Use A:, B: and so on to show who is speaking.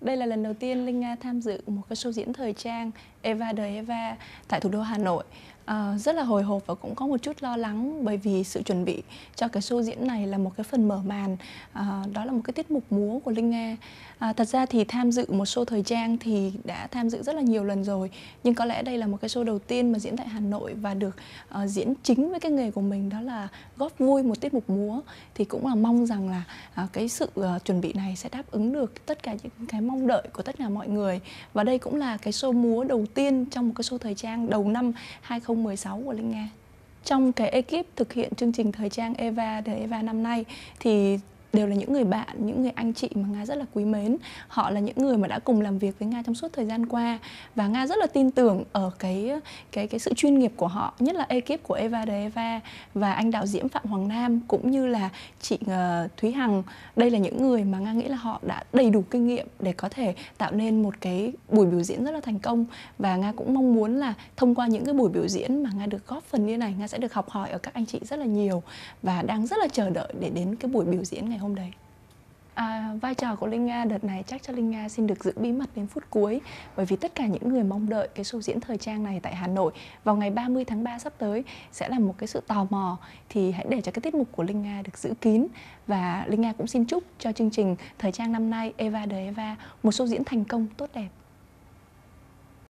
A: Đây là lần đầu tiên Linh Nga à, tham dự một cái show diễn thời trang Eva đời Eva tại thủ đô Hà Nội À, rất là hồi hộp và cũng có một chút lo lắng bởi vì sự chuẩn bị cho cái show diễn này là một cái phần mở màn à, đó là một cái tiết mục múa của Linh Nga à, thật ra thì tham dự một show thời trang thì đã tham dự rất là nhiều lần rồi nhưng có lẽ đây là một cái show đầu tiên mà diễn tại Hà Nội và được à, diễn chính với cái nghề của mình đó là góp vui một tiết mục múa thì cũng là mong rằng là à, cái sự à, chuẩn bị này sẽ đáp ứng được tất cả những cái mong đợi của tất cả mọi người và đây cũng là cái show múa đầu tiên trong một cái show thời trang đầu năm 2020 2016 của Linh Nga trong cái ekip thực hiện chương trình thời trang Eva thời Eva năm nay thì đều là những người bạn những người anh chị mà nga rất là quý mến họ là những người mà đã cùng làm việc với nga trong suốt thời gian qua và nga rất là tin tưởng ở cái cái cái sự chuyên nghiệp của họ nhất là ekip của eva de eva và anh đạo diễn phạm hoàng nam cũng như là chị ờ, thúy hằng đây là những người mà nga nghĩ là họ đã đầy đủ kinh nghiệm để có thể tạo nên một cái buổi biểu diễn rất là thành công và nga cũng mong muốn là thông qua những cái buổi biểu diễn mà nga được góp phần như này nga sẽ được học hỏi ở các anh chị rất là nhiều và đang rất là chờ đợi để đến cái buổi biểu diễn ngày hôm đấy À, vai trò của Linh Nga đợt này chắc cho Linh Nga xin được giữ bí mật đến phút cuối bởi vì tất cả những người mong đợi cái show diễn thời trang này tại Hà Nội vào ngày 30 tháng 3 sắp tới sẽ là một cái sự tò mò thì hãy để cho cái tiết mục của Linh Nga được giữ kín và Linh Nga cũng xin chúc cho chương trình thời trang năm nay Eva de Eva một show diễn thành công tốt đẹp.